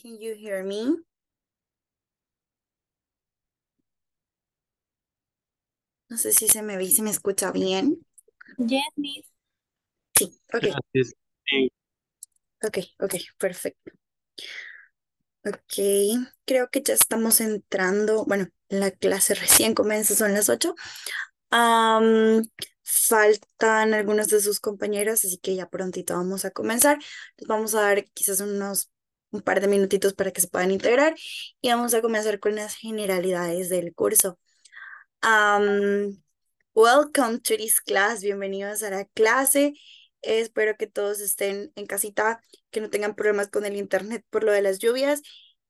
can you hear me? No sé si se me ve si me escucha bien. Yes, miss. Sí, ok. Ah, ok, ok, perfecto. Ok, creo que ya estamos entrando, bueno, la clase recién comienza, son las ocho. faltan algunos de sus compañeros, así que ya prontito vamos a comenzar. Les vamos a dar quizás unos un par de minutitos para que se puedan integrar y vamos a comenzar con las generalidades del curso. welcome to this class, bienvenidos a la clase. Espero que todos estén en casita, que no tengan problemas con el internet por lo de las lluvias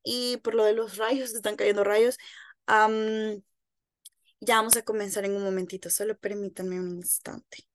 y por lo de los rayos, están cayendo rayos. ya vamos a comenzar en un momentito, solo permítanme un instante.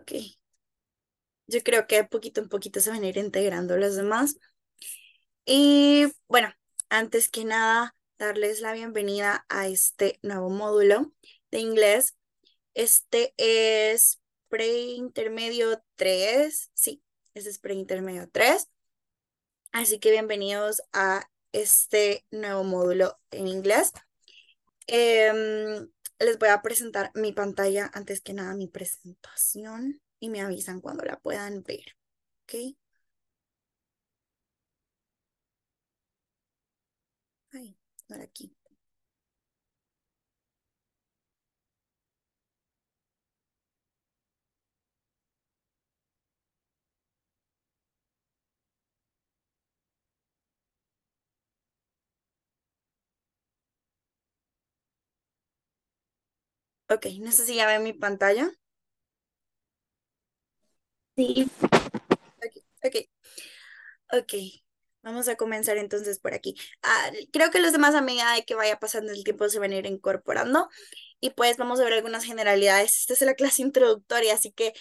Ok, yo creo que poquito en poquito se van a ir integrando los demás. Y bueno, antes que nada, darles la bienvenida a este nuevo módulo de inglés. Este es preintermedio 3, sí, este es preintermedio 3. Así que bienvenidos a este nuevo módulo en inglés. Em, les voy a presentar mi pantalla, antes que nada mi presentación, y me avisan cuando la puedan ver. ¿Ok? Ay, ahora aquí. Ok, no sé si ya ven mi pantalla. Sí. Ok, ok. vamos a comenzar entonces por aquí. Ah, creo que los demás a medida de que vaya pasando el tiempo se van a ir incorporando y pues vamos a ver algunas generalidades. Esta es la clase introductoria, así que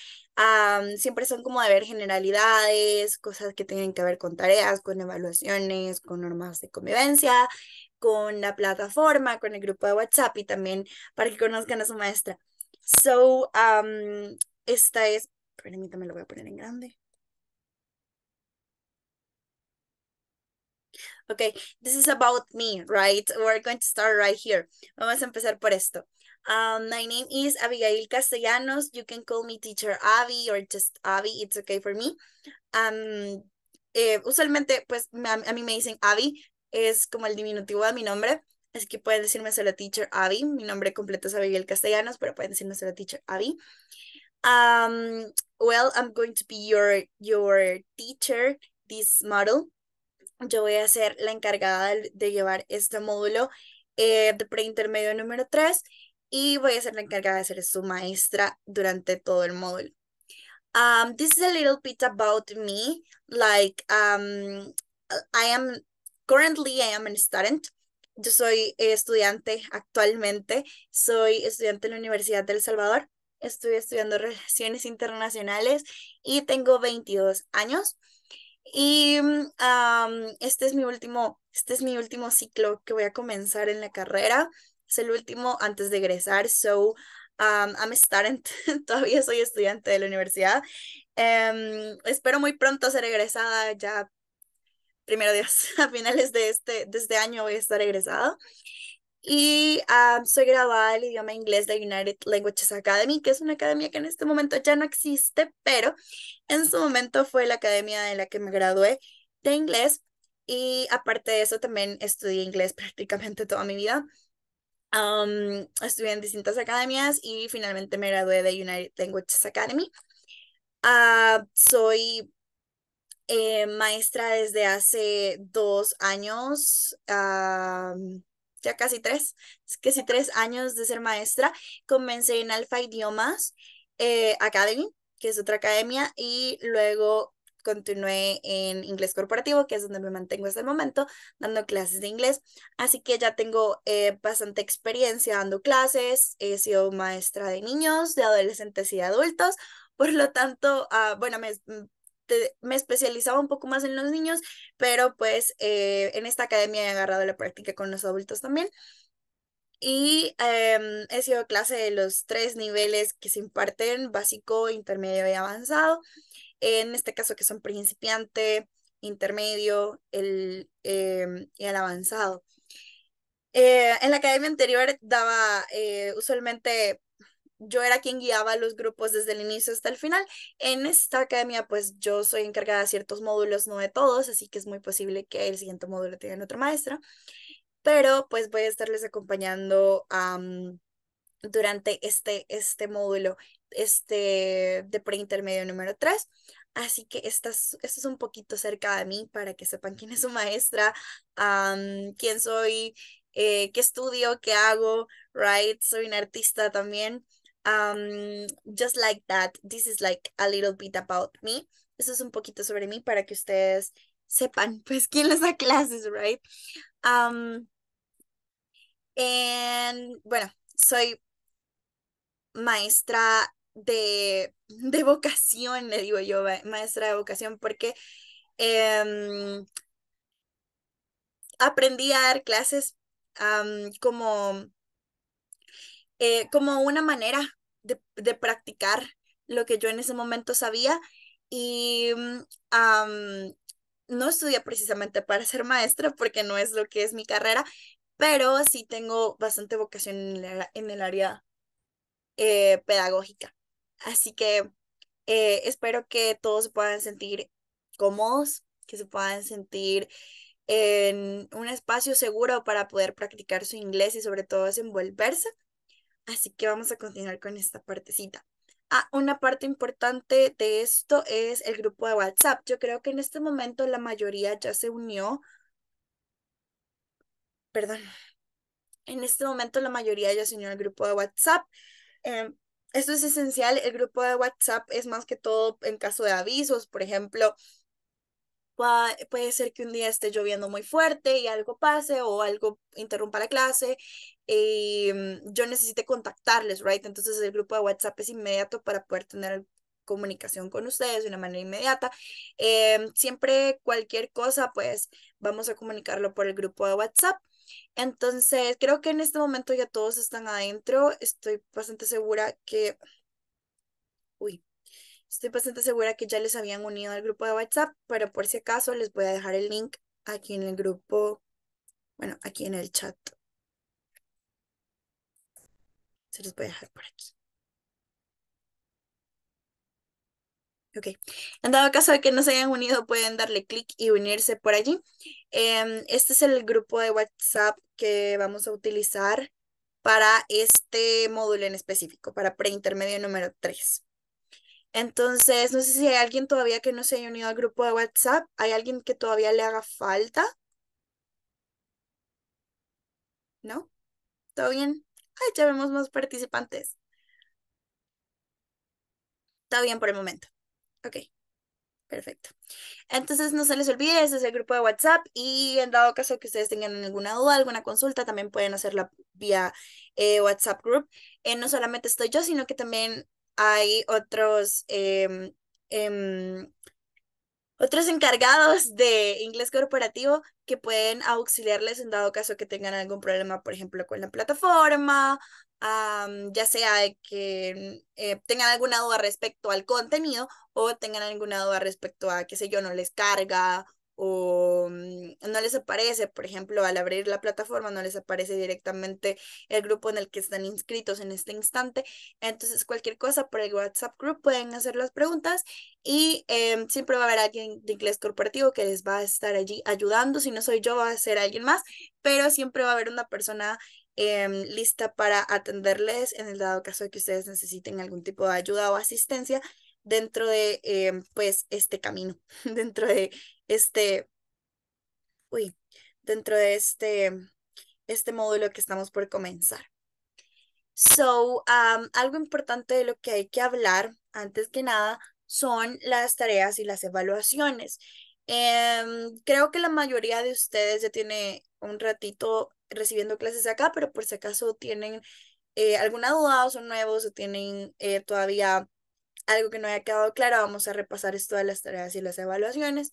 siempre son como de ver generalidades, cosas que tienen que ver con tareas, con evaluaciones, con normas de convivencia, con la plataforma, con el grupo de WhatsApp y también para que conozcan a su maestra. So, um, esta es, me lo voy a poner en grande. Okay, this is about me, right? We're going to start right here. Vamos a empezar por esto. Um, my name is Abigail Castellanos. You can call me teacher Abby or just Abby. It's okay for me. Um, eh, usualmente, pues, a, mí me dicen Abby, es como el diminutivo de mi nombre, así que pueden decirme solo Teacher Abby. Mi nombre completo es Abigail Castellanos, pero pueden decirme solo Teacher Abby. Um, well, I'm going to be your, your teacher, this model. Yo voy a ser la encargada de llevar este módulo eh, de preintermedio número 3 y voy a ser la encargada de ser su maestra durante todo el módulo. Um, this is a little bit about me. Like, um, I am currently I am a student. Yo soy eh, estudiante actualmente, soy estudiante en la Universidad del Salvador, estoy estudiando relaciones internacionales y tengo 22 años. Y mm, este es mi último, este es mi último ciclo que voy a comenzar en la carrera. Es el último antes de egresar. So I'm a student. Todavía soy estudiante de la universidad. Em, espero muy pronto ser egresada. Ya primero Dios, a finales este, de este, año voy a estar egresado. Y ah, soy graduada del idioma inglés de United Languages Academy, que es una academia que en este momento ya no existe, pero en su momento fue la academia en la que me gradué de inglés. Y aparte de eso, también estudié inglés prácticamente toda mi vida. estudié en distintas academias y finalmente me gradué de United Languages Academy. Ah, soy eh, maestra desde hace dos años, ya casi tres, casi tres años de ser maestra. Comencé en Alfa Idiomas eh, Academy, que es otra academia, y luego continué en inglés corporativo, que es donde me mantengo hasta el momento, dando clases de inglés. Así que ya tengo eh, bastante experiencia dando clases. He sido maestra de niños, de adolescentes y de adultos. Por lo tanto, ah, bueno, me, mm, me especializaba un poco más en los niños, pero pues eh, en esta academia he agarrado la práctica con los adultos también. Y em, he sido clase de los tres niveles que se imparten, básico, intermedio y avanzado. En este caso que son principiante, intermedio el, em, y el avanzado. Eh, en la academia anterior daba eh, usualmente yo era quien guiaba los grupos desde el inicio hasta el final. En esta academia, pues yo soy encargada de ciertos módulos, no de todos, así que es muy posible que el siguiente módulo tenga otra maestra, pero pues voy a estarles acompañando durante este, este módulo este de preintermedio número 3. Así que esto es un poquito cerca de mí para que sepan quién es su maestra, quién soy, eh, qué estudio, qué hago, right? Soy una artista también. Um, just like that, this is like a little bit about me. Eso es un poquito sobre mí para que ustedes sepan, pues, quién les da clases, right? Um, and, bueno, soy maestra de, vocación, le digo yo, maestra de vocación, porque em, aprendí a dar clases como, eh, como una manera de, practicar lo que yo en ese momento sabía y mm, no estudia precisamente para ser maestra porque no es lo que es mi carrera, pero sí tengo bastante vocación en el, área eh, pedagógica. Así que eh, espero que todos se puedan sentir cómodos, que se puedan sentir en un espacio seguro para poder practicar su inglés y sobre todo desenvolverse. Así que vamos a continuar con esta partecita. Ah, una parte importante de esto es el grupo de WhatsApp. Yo creo que en este momento la mayoría ya se unió. Perdón. En este momento la mayoría ya se unió al grupo de WhatsApp. Em, esto es esencial. El grupo de WhatsApp es más que todo en caso de avisos. Por ejemplo, puede ser que un día esté lloviendo muy fuerte y algo pase o algo interrumpa la clase Mm, yo necesite contactarles, right? Entonces el grupo de WhatsApp es inmediato para poder tener comunicación con ustedes de una manera inmediata. Em, siempre cualquier cosa, pues vamos a comunicarlo por el grupo de WhatsApp. Entonces, creo que en este momento ya todos están adentro. Estoy bastante segura que... Uy, estoy bastante segura que ya les habían unido al grupo de WhatsApp, pero por si acaso les voy a dejar el link aquí en el grupo, bueno, aquí en el chat. Se los voy a dejar por aquí. Ok. En dado caso de que no se hayan unido, pueden darle clic y unirse por allí. Em, este es el grupo de WhatsApp que vamos a utilizar para este módulo en específico, para preintermedio número 3. Entonces, no sé si hay alguien todavía que no se haya unido al grupo de WhatsApp. ¿Hay alguien que todavía le haga falta? ¿No? ¿Todo bien? ¡ay, ya vemos más participantes! Está bien por el momento. Ok, perfecto. Entonces, no se les olvide, ese es el grupo de WhatsApp y en dado caso que ustedes tengan alguna duda, alguna consulta, también pueden hacerla vía eh, WhatsApp Group. Eh, no solamente estoy yo, sino que también hay otros... Em, em, otros encargados de inglés corporativo que pueden auxiliarles en dado caso que tengan algún problema, por ejemplo, con la plataforma, ya sea que eh, tengan alguna duda respecto al contenido o tengan alguna duda respecto a, qué sé yo, no les carga o mm, no les aparece, por ejemplo, al abrir la plataforma, no les aparece directamente el grupo en el que están inscritos en este instante. Entonces, cualquier cosa por el WhatsApp Group pueden hacer las preguntas y em, siempre va a haber alguien de inglés corporativo que les va a estar allí ayudando. Si no soy yo, va a ser alguien más, pero siempre va a haber una persona em, lista para atenderles en el dado caso de que ustedes necesiten algún tipo de ayuda o asistencia dentro de em, pues este camino, dentro de este, uy, dentro de este, este módulo que estamos por comenzar. So, algo importante de lo que hay que hablar, antes que nada, son las tareas y las evaluaciones. Em, creo que la mayoría de ustedes ya tiene un ratito recibiendo clases acá, pero por si acaso tienen eh, alguna duda o son nuevos o tienen eh, todavía algo que no haya quedado claro, vamos a repasar esto de las tareas y las evaluaciones.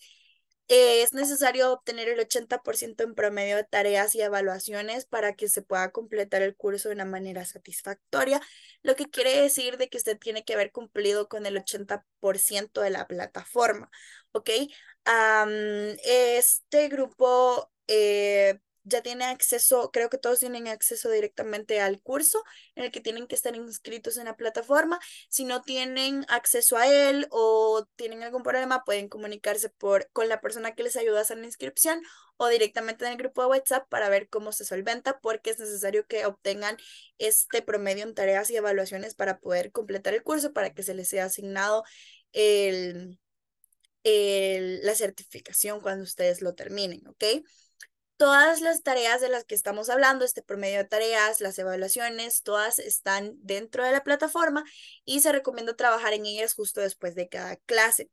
Eh, es necesario obtener el 80% en promedio de tareas y evaluaciones para que se pueda completar el curso de una manera satisfactoria, lo que quiere decir de que usted tiene que haber cumplido con el 80% de la plataforma, ¿ok? este grupo eh, ya tiene acceso, creo que todos tienen acceso directamente al curso en el que tienen que estar inscritos en la plataforma. Si no tienen acceso a él o tienen algún problema, pueden comunicarse por, con la persona que les ayuda a hacer la inscripción o directamente en el grupo de WhatsApp para ver cómo se solventa, porque es necesario que obtengan este promedio en tareas y evaluaciones para poder completar el curso, para que se les sea asignado el, la certificación cuando ustedes lo terminen, ¿ok? todas las tareas de las que estamos hablando, este promedio de tareas, las evaluaciones, todas están dentro de la plataforma y se recomienda trabajar en ellas justo después de cada clase.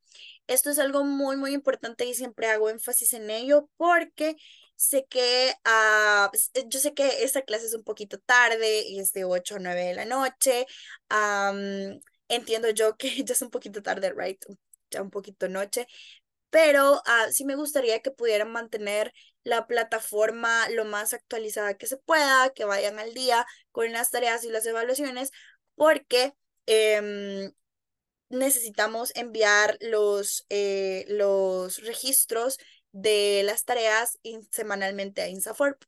Esto es algo muy, muy importante y siempre hago énfasis en ello porque sé que ah, eh, yo sé que esta clase es un poquito tarde y es de 8 o 9 de la noche. entiendo yo que ya es un poquito tarde, right? Ya un poquito noche, pero ah, sí me gustaría que pudieran mantener la plataforma lo más actualizada que se pueda, que vayan al día con las tareas y las evaluaciones, porque em, necesitamos enviar los, eh, los registros de las tareas semanalmente a INSAFORP.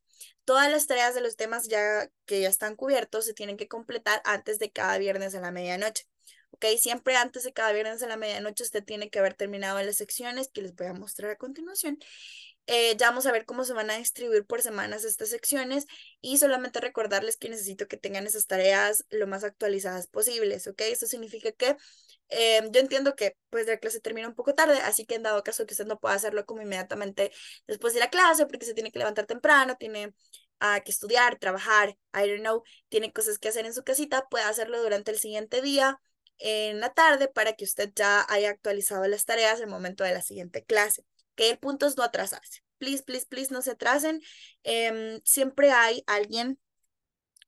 Todas las tareas de los temas ya que ya están cubiertos se tienen que completar antes de cada viernes a la medianoche. Siempre antes de cada viernes a la medianoche usted tiene que haber terminado las secciones que les voy a mostrar a continuación eh, ya vamos a ver cómo se van a distribuir por semanas estas secciones y solamente recordarles que necesito que tengan esas tareas lo más actualizadas posibles, ¿ok? Eso significa que eh, yo entiendo que pues la clase termina un poco tarde, así que en dado caso que usted no pueda hacerlo como inmediatamente después de la clase, porque se tiene que levantar temprano, tiene ah, que estudiar, trabajar, I don't know, tiene cosas que hacer en su casita, puede hacerlo durante el siguiente día en la tarde para que usted ya haya actualizado las tareas el momento de la siguiente clase que el punto no atrasarse. Please, please, please, no se atrasen. Em, siempre hay alguien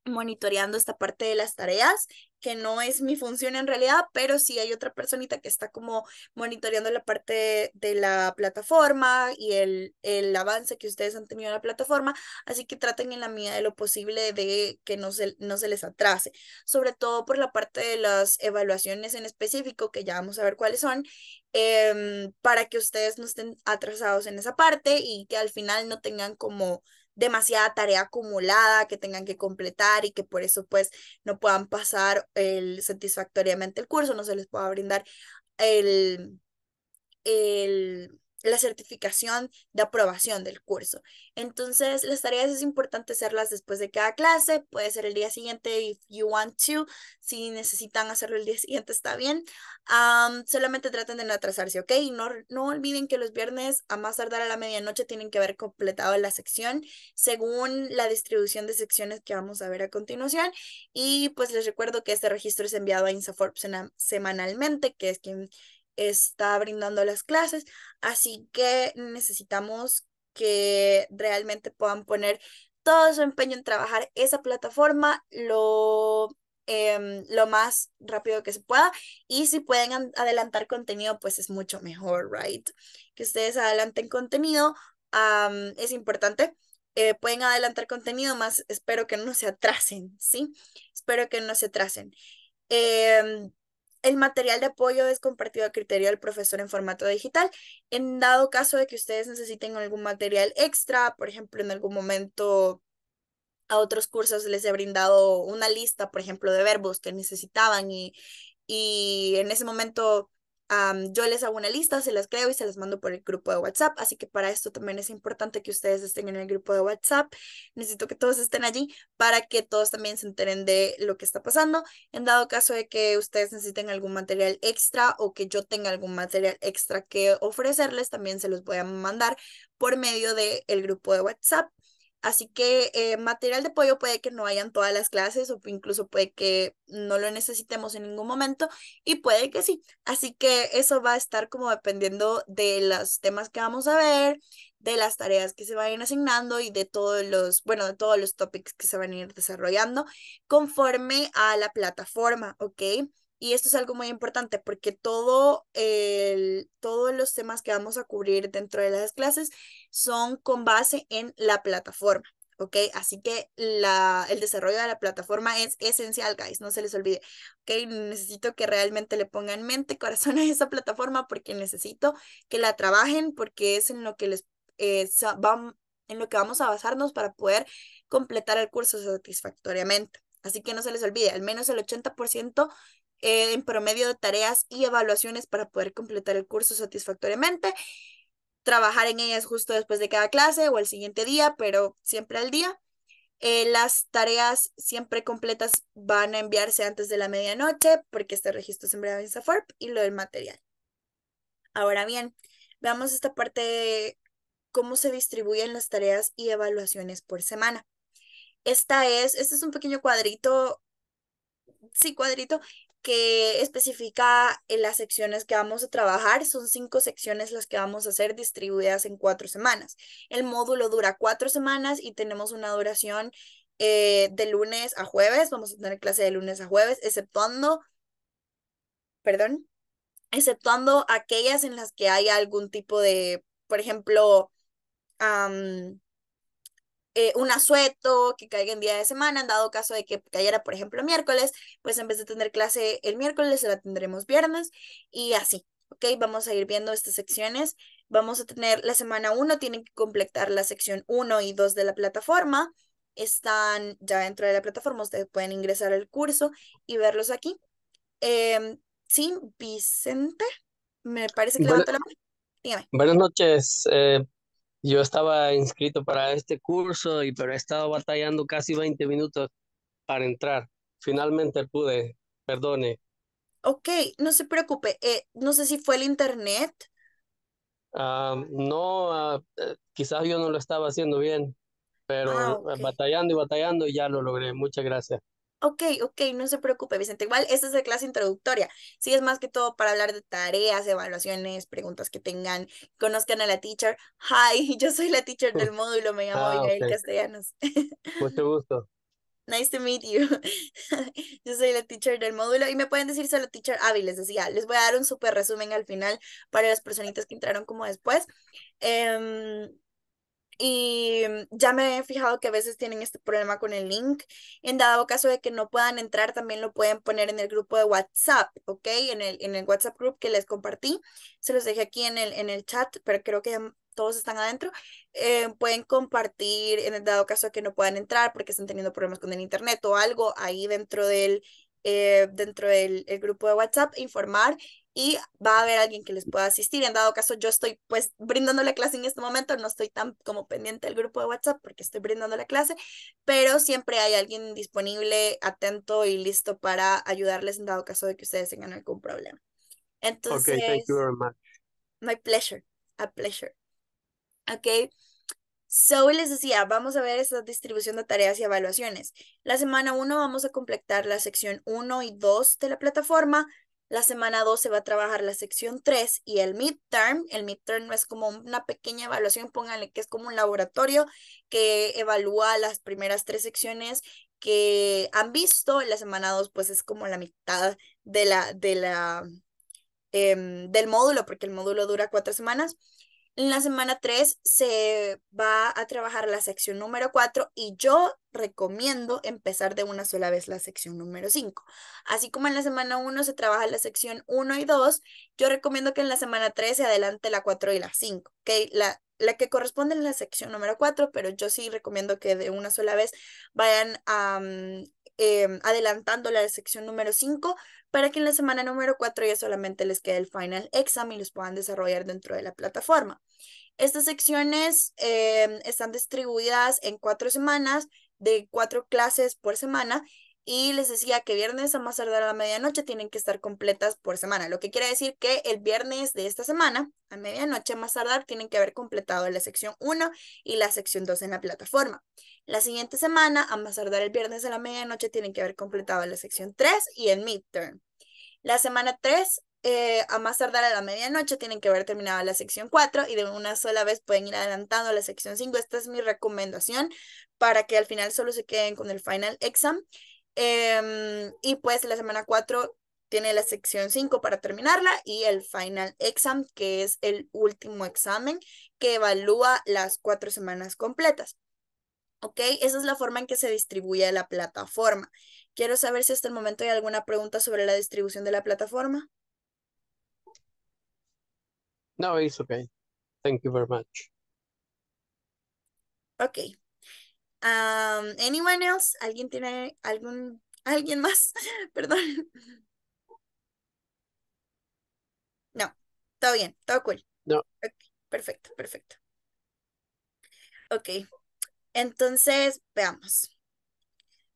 monitoreando esta parte de las tareas que no es mi función en realidad, pero sí hay otra personita que está como monitoreando la parte de la plataforma y el, el avance que ustedes han tenido en la plataforma, así que traten en la medida de lo posible de que no se, no se les atrase, sobre todo por la parte de las evaluaciones en específico, que ya vamos a ver cuáles son, em, para que ustedes no estén atrasados en esa parte y que al final no tengan como demasiada tarea acumulada que tengan que completar y que por eso pues no puedan pasar el, satisfactoriamente el curso, no se les pueda brindar el, el la certificación de aprobación del curso. Entonces, las tareas es importante hacerlas después de cada clase, puede ser el día siguiente if you want to, si necesitan hacerlo el día siguiente está bien. solamente traten de no atrasarse, ¿ok? No, no olviden que los viernes a más tardar a la medianoche tienen que haber completado la sección según la distribución de secciones que vamos a ver a continuación. Y pues les recuerdo que este registro es enviado a Insaforp semanalmente, que es quien está brindando las clases, así que necesitamos que realmente puedan poner todo su empeño en trabajar esa plataforma lo, em, lo más rápido que se pueda y si pueden adelantar contenido, pues es mucho mejor, ¿right? Que ustedes adelanten contenido es importante. Eh, pueden adelantar contenido, más espero que no se atrasen, ¿sí? Espero que no se atrasen. Em, el material de apoyo es compartido a criterio del profesor en formato digital. En dado caso de que ustedes necesiten algún material extra, por ejemplo, en algún momento a otros cursos les he brindado una lista, por ejemplo, de verbos que necesitaban y, y en ese momento yo les hago una lista, se las creo y se las mando por el grupo de WhatsApp, así que para esto también es importante que ustedes estén en el grupo de WhatsApp. Necesito que todos estén allí para que todos también se enteren de lo que está pasando. En dado caso de que ustedes necesiten algún material extra o que yo tenga algún material extra que ofrecerles, también se los voy a mandar por medio del grupo de WhatsApp. Así que eh, material de apoyo puede que no hayan todas las clases o incluso puede que no lo necesitemos en ningún momento y puede que sí. Así que eso va a estar como dependiendo de los temas que vamos a ver, de las tareas que se vayan asignando y de todos los, bueno, de todos los topics que se van a ir desarrollando conforme a la plataforma, ¿ok? Y esto es algo muy importante porque todo todos los temas que vamos a cubrir dentro de las clases son con base en la plataforma. ¿ok? Así que la, el desarrollo de la plataforma es esencial, guys, no se les olvide, ¿ok? Necesito que realmente le pongan mente, corazón a esa plataforma porque necesito que la trabajen porque es en lo que les eh, en lo que vamos a basarnos para poder completar el curso satisfactoriamente. Así que no se les olvide, al menos el 80% eh, en promedio de tareas y evaluaciones para poder completar el curso satisfactoriamente. Trabajar en ellas justo después de cada clase o el siguiente día, pero siempre al día. Eh, las tareas siempre completas van a enviarse antes de la medianoche porque este registro siempre en y lo del material. Ahora bien, veamos esta parte cómo se distribuyen las tareas y evaluaciones por semana. Esta es, este es un pequeño cuadrito, sí, cuadrito, que especifica las secciones que vamos a trabajar. Son cinco secciones las que vamos a hacer distribuidas en cuatro semanas. El módulo dura cuatro semanas y tenemos una duración eh, de lunes a jueves. Vamos a tener clase de lunes a jueves, exceptuando, perdón, exceptuando aquellas en las que hay algún tipo de, por ejemplo, eh, un asueto que caiga en día de semana, en dado caso de que cayera, por ejemplo, miércoles, pues en vez de tener clase el miércoles, la tendremos viernes y así, ¿ok? Vamos a ir viendo estas secciones. Vamos a tener la semana 1, tienen que completar la sección 1 y 2 de la plataforma. Están ya dentro de la plataforma, ustedes pueden ingresar al curso y verlos aquí. Em, sí, Vicente, me parece que la mano. Buenas noches, eh, yo estaba inscrito para este curso, y, pero he estado batallando casi 20 minutos para entrar. Finalmente pude, perdone. Ok, no se preocupe. Eh, no sé si fue el internet. Ah, no, ah, eh, quizás yo no lo estaba haciendo bien, ah, pero eh, batallando y batallando ya lo logré. Muchas gracias. Ok, ok, no se preocupe, Vicente. Igual, esta es la clase introductoria. Sí, es más que todo para hablar de tareas, evaluaciones, preguntas que tengan, conozcan a la teacher. Hi, yo soy la teacher del módulo, me llamo ah, Castellanos. Mucho gusto. Nice to meet you. Yo soy la teacher del módulo y me pueden decir solo teacher Abby, les decía. Les voy a dar un súper resumen al final para las personitas que entraron como después. Em, y mm, ya me he fijado que a veces tienen este problema con el link. En dado caso de que no puedan entrar, también lo pueden poner en el grupo de WhatsApp, ¿ok? En el, en el WhatsApp group que les compartí. Se los dejé aquí en el, en el chat, pero creo que todos están adentro. Eh, pueden compartir en el dado caso de que no puedan entrar porque están teniendo problemas con el internet o algo ahí dentro del, eh, dentro del grupo de WhatsApp, informar y va a haber alguien que les pueda asistir. En dado caso, yo estoy pues brindando la clase en este momento, no estoy tan como pendiente del grupo de WhatsApp porque estoy brindando la clase, pero siempre hay alguien disponible, atento y listo para ayudarles en dado caso de que ustedes tengan algún problema. Entonces, okay, thank you very much. my pleasure, a pleasure. Ok. So les decía, vamos a ver esta distribución de tareas y evaluaciones. La semana 1 vamos a completar la sección 1 y 2 de la plataforma, la semana 2 se va a trabajar la sección 3 y el midterm. El midterm es como una pequeña evaluación, pónganle que es como un laboratorio que evalúa las primeras tres secciones que han visto. La semana 2 pues es como la mitad de la, de la, em, del módulo, porque el módulo dura cuatro semanas. En la semana 3 se va a trabajar la sección número 4 y yo recomiendo empezar de una sola vez la sección número 5. Así como en la semana 1 se trabaja la sección 1 y 2, yo recomiendo que en la semana 3 se adelante la 4 y la 5, ¿ok? la, la que corresponde en la sección número 4, pero yo sí recomiendo que de una sola vez vayan a, em, adelantando la sección número 5 para que en la semana número 4 ya solamente les quede el final exam y los puedan desarrollar dentro de la plataforma. Estas secciones em, están distribuidas en cuatro semanas, de cuatro clases por semana y les decía que viernes a más tardar a la medianoche tienen que estar completas por semana, lo que quiere decir que el viernes de esta semana a medianoche a más tardar tienen que haber completado la sección 1 y la sección 2 en la plataforma. La siguiente semana a más tardar el viernes a la medianoche tienen que haber completado la sección 3 y el midterm. La semana 3 eh, a más tardar a la medianoche tienen que haber terminado la sección 4 y de una sola vez pueden ir adelantando la sección 5. Esta es mi recomendación para que al final solo se queden con el final exam. Em, y pues la semana 4 tiene la sección 5 para terminarla y el final exam, que es el último examen que evalúa las cuatro semanas completas. ¿Ok? Esa es la forma en que se distribuye la plataforma. Quiero saber si hasta el momento hay alguna pregunta sobre la distribución de la plataforma. No, it's okay. Thank you very much. okay Um, anyone else? ¿Alguien tiene algún alguien más? Perdón. No, todo bien, todo cool. No. perfecto, perfecto. Ok, entonces veamos.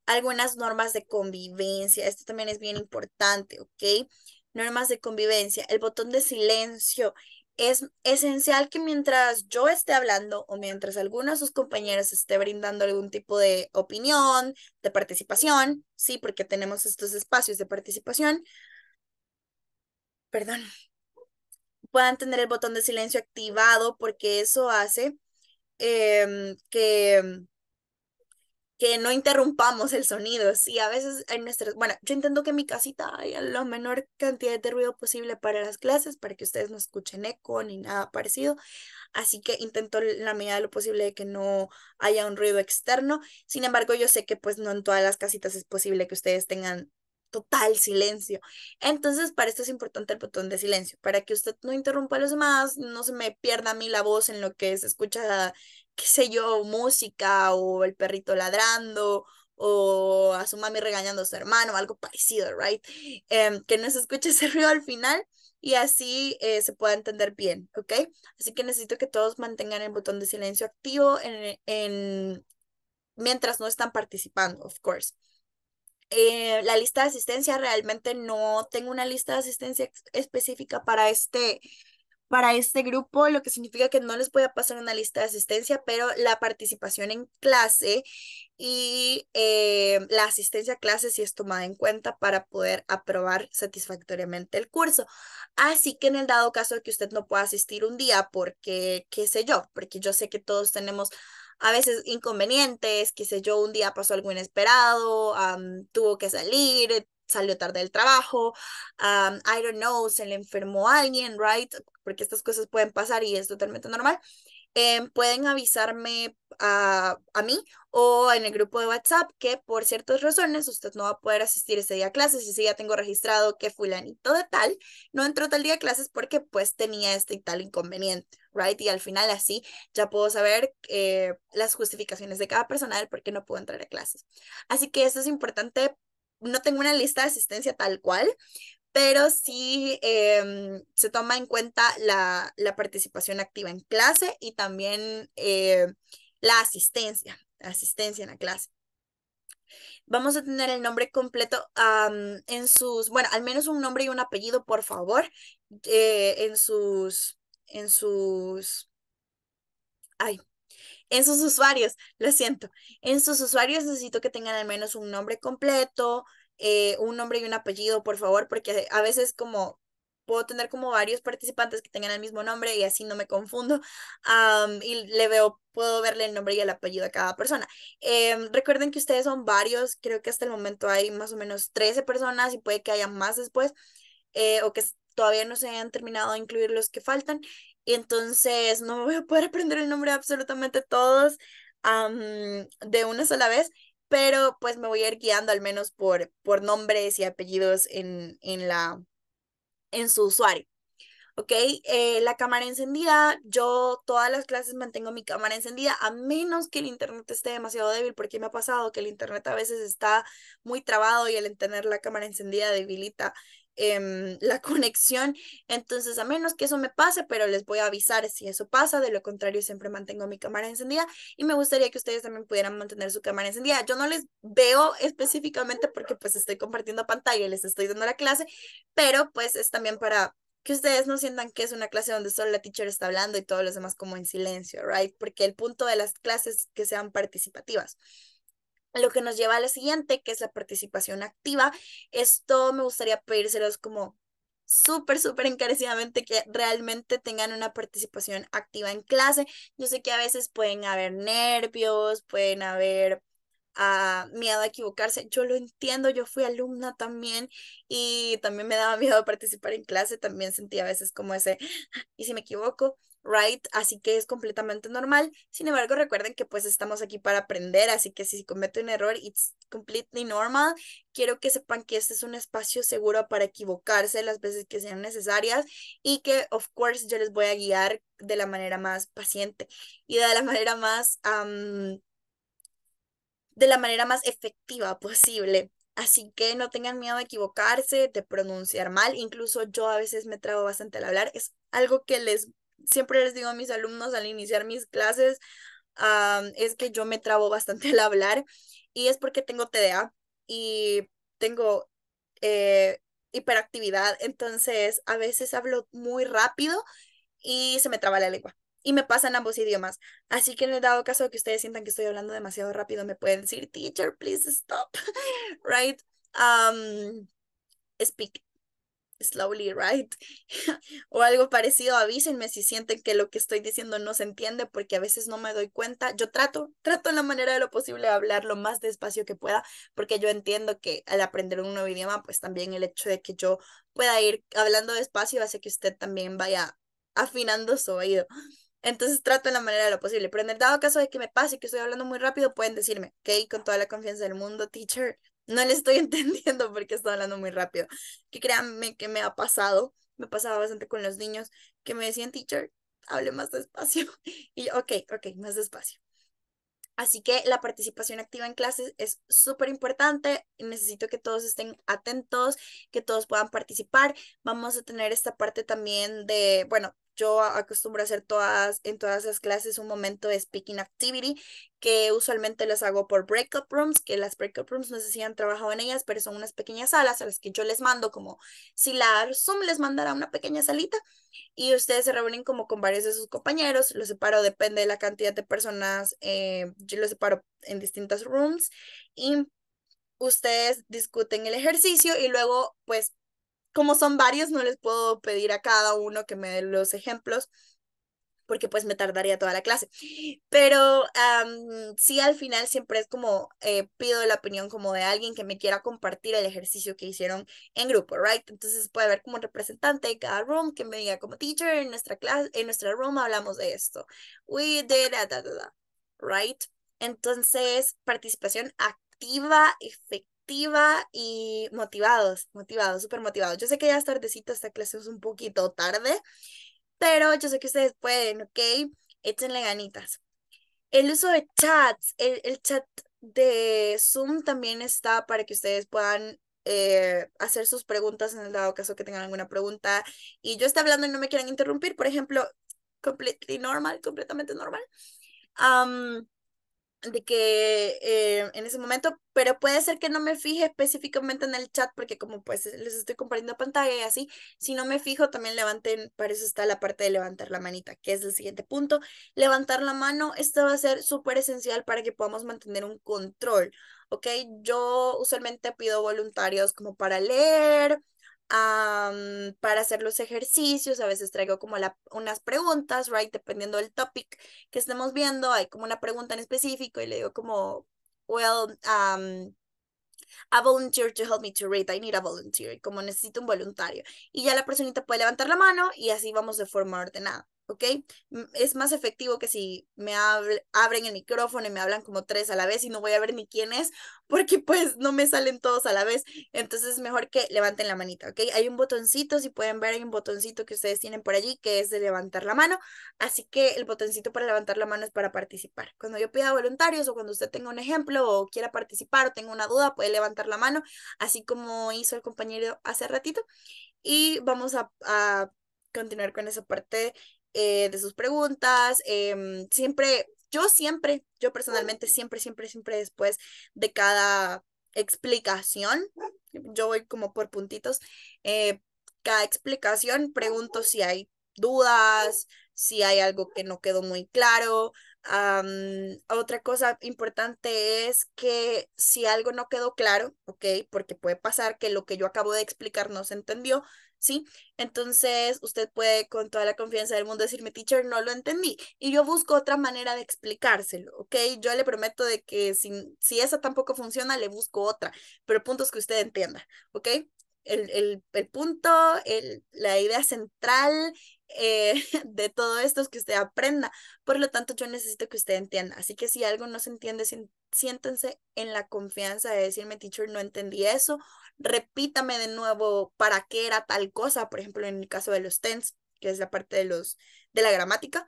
Algunas normas de convivencia. Esto también es bien importante, ¿ok? Normas de convivencia. El botón de silencio es esencial que mientras yo esté hablando o mientras alguno de sus compañeros esté brindando algún tipo de opinión, de participación, sí, porque tenemos estos espacios de participación, perdón, puedan tener el botón de silencio activado porque eso hace em, que em, que no interrumpamos el sonido. Sí, a veces en nuestras, bueno, yo intento que mi casita haya la menor cantidad de ruido posible para las clases, para que ustedes no escuchen eco ni nada parecido. Así que intento la medida de lo posible de que no haya un ruido externo. Sin embargo, yo sé que pues no en todas las casitas es posible que ustedes tengan total silencio. Entonces, para esto es importante el botón de silencio, para que usted no interrumpa a los demás, no se me pierda a mí la voz en lo que se escucha qué sé yo, música o el perrito ladrando o a su mami regañando a su hermano, o algo parecido, ¿right? Em, que no se escuche ese ruido al final y así eh, se pueda entender bien, ¿ok? Así que necesito que todos mantengan el botón de silencio activo en, en mientras no están participando, of course. Eh, la lista de asistencia, realmente no tengo una lista de asistencia específica para este para este grupo, lo que significa que no les voy a pasar una lista de asistencia, pero la participación en clase y eh, la asistencia a clase sí es tomada en cuenta para poder aprobar satisfactoriamente el curso. Así que en el dado caso de que usted no pueda asistir un día porque, qué sé yo, porque yo sé que todos tenemos a veces inconvenientes, qué sé yo, un día pasó algo inesperado, tuvo que salir, salió tarde del trabajo, I don't know, se le enfermó a alguien, right? Porque estas cosas pueden pasar y es totalmente normal. Em, pueden avisarme a, a, mí o en el grupo de WhatsApp que por ciertas razones usted no va a poder asistir ese día a clases y si ya tengo registrado que fulanito de tal no entró tal día a clases porque pues tenía este y tal inconveniente, right? Y al final así ya puedo saber eh, las justificaciones de cada persona del por qué no puedo entrar a clases. Así que esto es importante no tengo una lista de asistencia tal cual, pero sí em, se toma en cuenta la, participación activa en clase y también eh, la asistencia, asistencia en la clase. Vamos a tener el nombre completo en sus, bueno, al menos un nombre y un apellido, por favor, eh, en sus, en sus, ay, en sus usuarios, lo siento, en sus usuarios necesito que tengan al menos un nombre completo, eh, un nombre y un apellido, por favor, porque a veces como puedo tener como varios participantes que tengan el mismo nombre y así no me confundo y le veo, puedo verle el nombre y el apellido a cada persona. Em, recuerden que ustedes son varios, creo que hasta el momento hay más o menos 13 personas y puede que haya más después eh, o que todavía no se hayan terminado de incluir los que faltan entonces no voy a poder aprender el nombre absolutamente todos de una sola vez, pero pues me voy a ir guiando al menos por, por nombres y apellidos en, la, en su usuario. ¿ok? Eh, la cámara encendida, yo todas las clases mantengo mi cámara encendida, a menos que el internet esté demasiado débil, porque me ha pasado que el internet a veces está muy trabado y al tener la cámara encendida debilita Em, la conexión. Entonces, a menos que eso me pase, pero les voy a avisar si eso pasa. De lo contrario, siempre mantengo mi cámara encendida y me gustaría que ustedes también pudieran mantener su cámara encendida. Yo no les veo específicamente porque pues estoy compartiendo pantalla y les estoy dando la clase, pero pues es también para que ustedes no sientan que es una clase donde solo la teacher está hablando y todos los demás como en silencio, right? Porque el punto de las clases es que sean participativas. Lo que nos lleva a la siguiente, que es la participación activa. Esto me gustaría pedírselos como súper, súper encarecidamente que realmente tengan una participación activa en clase. Yo sé que a veces pueden haber nervios, pueden haber ah, miedo a equivocarse. Yo lo entiendo, yo fui alumna también y también me daba miedo participar en clase, también sentía a veces como ese, ah, ¿y si me equivoco? right? Así que es completamente normal. Sin embargo, recuerden que pues estamos aquí para aprender, así que si comete un error, it's completely normal. Quiero que sepan que este es un espacio seguro para equivocarse las veces que sean necesarias y que, of course, yo les voy a guiar de la manera más paciente y de la manera más, de la manera más efectiva posible. Así que no tengan miedo de equivocarse, de pronunciar mal. Incluso yo a veces me trago bastante al hablar. Es algo que les siempre les digo a mis alumnos al iniciar mis clases, es que yo me trabo bastante al hablar y es porque tengo TDA y tengo eh, hiperactividad, entonces a veces hablo muy rápido y se me traba la lengua. Y me pasan ambos idiomas. Así que en el dado caso de que ustedes sientan que estoy hablando demasiado rápido, me pueden decir, teacher, please stop, right? Um, speak slowly, right? o algo parecido, avísenme si sienten que lo que estoy diciendo no se entiende porque a veces no me doy cuenta. Yo trato, trato en la manera de lo posible de hablar lo más despacio que pueda porque yo entiendo que al aprender un nuevo idioma, pues también el hecho de que yo pueda ir hablando despacio hace que usted también vaya afinando su oído. Entonces trato en la manera de lo posible. Pero en el dado caso de que me pase que estoy hablando muy rápido, pueden decirme, ok, con toda la confianza del mundo, teacher, no le estoy entendiendo porque está hablando muy rápido. Que créanme que me ha pasado, me pasaba bastante con los niños que me decían, teacher, hable más despacio. Y yo, ok, ok, más despacio. Así que la participación activa en clases es súper importante. Necesito que todos estén atentos, que todos puedan participar. Vamos a tener esta parte también de, bueno, yo acostumbro a hacer todas, en todas las clases un momento de speaking activity, que usualmente las hago por breakup rooms, que las breakup rooms no sé si han trabajado en ellas, pero son unas pequeñas salas a las que yo les mando como si la Zoom les mandara una pequeña salita y ustedes se reúnen como con varios de sus compañeros, los separo, depende de la cantidad de personas, eh, yo los separo en distintas rooms y ustedes discuten el ejercicio y luego pues como son varios, no les puedo pedir a cada uno que me dé los ejemplos porque pues me tardaría toda la clase. Pero sí, al final siempre es como eh, pido la opinión como de alguien que me quiera compartir el ejercicio que hicieron en grupo, ¿right? Entonces puede haber como un representante de cada room que me diga como teacher, en nuestra clase, en nuestra room hablamos de esto. We did that, that, that, right? Entonces, participación activa, efectiva y motivados, motivados, súper motivados. Yo sé que ya es tardecito, esta clase es un poquito tarde, pero yo sé que ustedes pueden, ¿ok? Échenle ganitas. El uso de chats, el, chat de Zoom también está para que ustedes puedan eh, hacer sus preguntas en el caso que tengan alguna pregunta y yo esté hablando y no me quieran interrumpir, por ejemplo, completely normal, completamente normal de que eh, en ese momento, pero puede ser que no me fije específicamente en el chat porque como pues les estoy compartiendo pantalla y así, si no me fijo también levanten, para eso está la parte de levantar la manita, que es el siguiente punto. Levantar la mano, esto va a ser súper esencial para que podamos mantener un control, ¿ok? Yo usualmente pido voluntarios como para leer, para hacer los ejercicios. A veces traigo como unas preguntas, right? Dependiendo del topic que estemos viendo, hay como una pregunta en específico y le digo como, well, um, a volunteer to help me to read, I need a volunteer, como necesito un voluntario. Y ya la personita puede levantar la mano y así vamos de forma ordenada. ¿ok? Es más efectivo que si me abren el micrófono y me hablan como tres a la vez y no voy a ver ni quién es, porque pues no me salen todos a la vez. Entonces es mejor que levanten la manita, ¿ok? Hay un botoncito, si pueden ver, hay un botoncito que ustedes tienen por allí que es de levantar la mano. Así que el botoncito para levantar la mano es para participar. Cuando yo pida voluntarios o cuando usted tenga un ejemplo o quiera participar o tenga una duda, puede levantar la mano, así como hizo el compañero hace ratito. Y vamos a, a continuar con esa parte eh, de sus preguntas. Em, siempre, yo siempre, yo personalmente, siempre, siempre, siempre después de cada explicación, yo voy como por puntitos, eh, cada explicación pregunto si hay dudas, si hay algo que no quedó muy claro. otra cosa importante es que si algo no quedó claro, ok, porque puede pasar que lo que yo acabo de explicar no se entendió, ¿sí? Entonces, usted puede con toda la confianza del mundo decirme, teacher, no lo entendí. Y yo busco otra manera de explicárselo, ¿ok? Yo le prometo de que si, si esa tampoco funciona, le busco otra, pero puntos que usted entienda, ¿ok? El, punto, el, la idea central eh, de todo esto es que usted aprenda. Por lo tanto, yo necesito que usted entienda. Así que si algo no se entiende, siéntense en la confianza de decirme, teacher, no entendí eso, repítame de nuevo para qué era tal cosa, por ejemplo, en el caso de los tense, que es la parte de, los, de la gramática,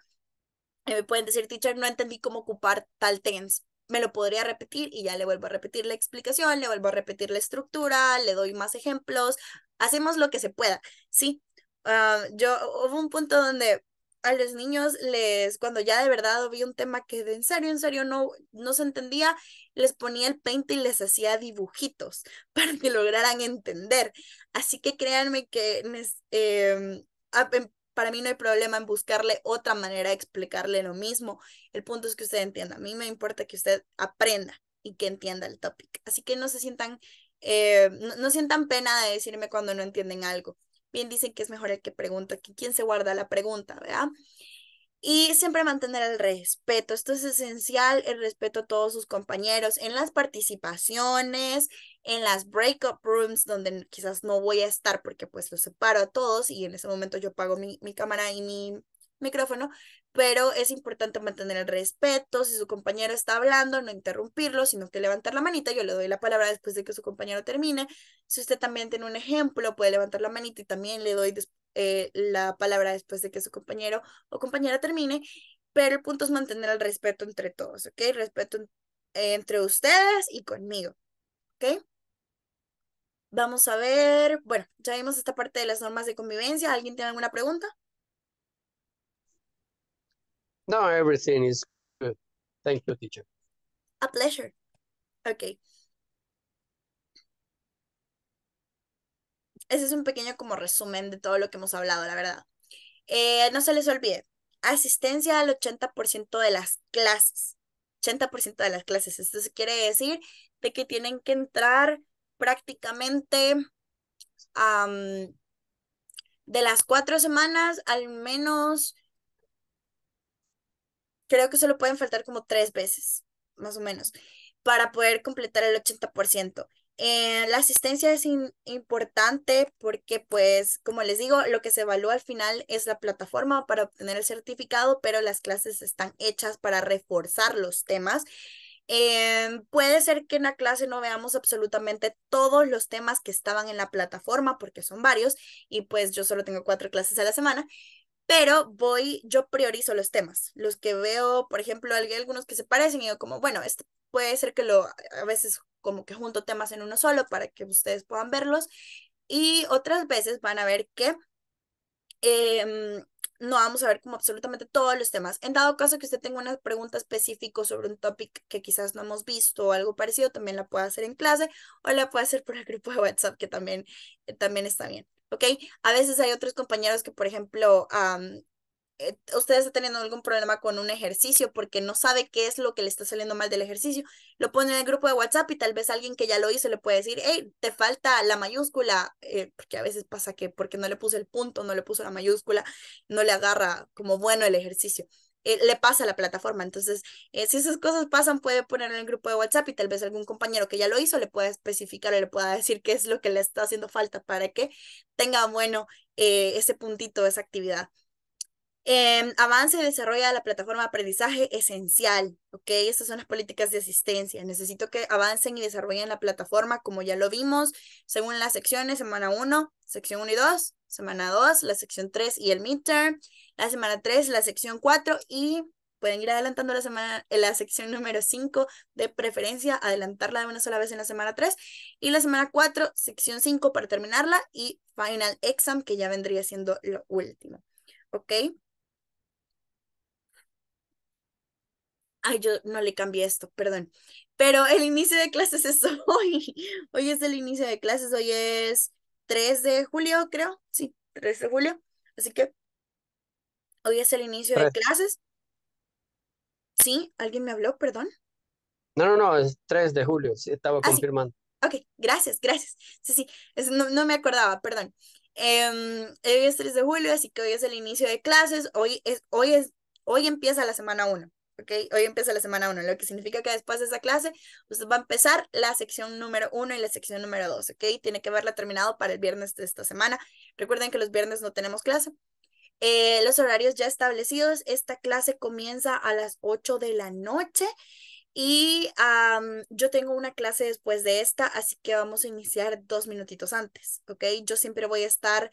eh, me pueden decir, teacher, no entendí cómo ocupar tal tense, me lo podría repetir y ya le vuelvo a repetir la explicación, le vuelvo a repetir la estructura, le doy más ejemplos, hacemos lo que se pueda, ¿sí? Ah, yo hubo un punto donde a los niños les, cuando ya de verdad vi un tema que de en serio, en serio no, no se entendía, les ponía el paint y les hacía dibujitos para que lograran entender. Así que créanme que em, em, para mí no hay problema en buscarle otra manera de explicarle lo mismo. El punto es que usted entienda. A mí me importa que usted aprenda y que entienda el topic. Así que no se sientan, eh, no sientan pena de decirme cuando no entienden algo. Bien dicen que es mejor el que pregunta, que quien se guarda la pregunta, ¿verdad? Y siempre mantener el respeto. Esto es esencial, el respeto a todos sus compañeros en las participaciones, en las breakup rooms, donde quizás no voy a estar porque pues los separo a todos y en ese momento yo pago mi cámara y mi micrófono, pero es importante mantener el respeto. Si su compañero está hablando, no interrumpirlo, sino que levantar la manita. Yo le doy la palabra después de que su compañero termine. Si usted también tiene un ejemplo, puede levantar la manita y también le doy eh, la palabra después de que su compañero o compañera termine. Pero el punto es mantener el respeto entre todos, ¿ok? Respeto entre ustedes y conmigo, ¿ok? Vamos a ver, bueno, ya vimos esta parte de las normas de convivencia. ¿Alguien tiene alguna pregunta? No, everything is good. Thank you, teacher. A pleasure. Okay. Ese es un pequeño como resumen de todo lo que hemos hablado, la verdad. Eh, no se les olvide, asistencia al 80% de las clases. 80% de las clases. Esto quiere decir de que tienen que entrar prácticamente de las cuatro semanas, al menos creo que solo pueden faltar como tres veces, más o menos, para poder completar el 80%. Eh, la asistencia es importante porque, pues, como les digo, lo que se evalúa al final es la plataforma para obtener el certificado, pero las clases están hechas para reforzar los temas. Eh, puede ser que en la clase no veamos absolutamente todos los temas que estaban en la plataforma, porque son varios, y pues yo solo tengo cuatro clases a la semana, pero voy, yo priorizo los temas, los que veo, por ejemplo, algunos que se parecen y yo como, bueno, este puede ser que lo, a veces como que junto temas en uno solo para que ustedes puedan verlos y otras veces van a ver que em, no vamos a ver como absolutamente todos los temas. En dado caso que usted tenga una pregunta específica sobre un topic que quizás no hemos visto o algo parecido, también la puede hacer en clase o la puede hacer por el grupo de WhatsApp que también, también está bien. ¿ok? A veces hay otros compañeros que, por ejemplo, eh, usted está teniendo algún problema con un ejercicio porque no sabe qué es lo que le está saliendo mal del ejercicio, lo pone en el grupo de WhatsApp y tal vez alguien que ya lo hizo le puede decir, hey, te falta la mayúscula, eh, porque a veces pasa que porque no le puse el punto, no le puso la mayúscula, no le agarra como bueno el ejercicio. Eh, le pasa a la plataforma. Entonces, eh, si esas cosas pasan, puede ponerlo en el grupo de WhatsApp y tal vez algún compañero que ya lo hizo le pueda especificar o le pueda decir qué es lo que le está haciendo falta para que tenga, bueno, eh, ese puntito, esa actividad. Em, avance y desarrolla la plataforma de aprendizaje esencial, ¿ok? Estas son las políticas de asistencia. Necesito que avancen y desarrollen la plataforma, como ya lo vimos, según las secciones, semana 1, sección 1 y 2, semana 2, la sección 3 y el midterm, la semana 3, la sección 4 y pueden ir adelantando la, semana, la sección número 5 de preferencia, adelantarla de una sola vez en la semana 3 y la semana 4, sección 5 para terminarla y final exam que ya vendría siendo lo último. ¿Ok? Ay, yo no le cambié esto, perdón. Pero el inicio de clases es hoy. Hoy es el inicio de clases, hoy es 3 de julio, creo. Sí, 3 de julio. Así que hoy es el inicio de clases. Sí, alguien me habló, perdón. No, no, no, es 3 de julio, sí, estaba ah, confirmando. Ok, gracias, gracias. Sí, sí, no, me acordaba, perdón. Em, hoy es 3 de julio, así que hoy es el inicio de clases. Hoy es, hoy es, hoy empieza la semana 1. Hoy empieza la semana 1, lo que significa que después de esa clase usted pues, va a empezar la sección número 1 y la sección número 2, ¿ok? Tiene que haberla terminado para el viernes de esta semana. Recuerden que los viernes no tenemos clase. Eh, los horarios ya establecidos, esta clase comienza a las 8 de la noche y yo tengo una clase después de esta, así que vamos a iniciar dos minutitos antes, ¿ok? Yo siempre voy a estar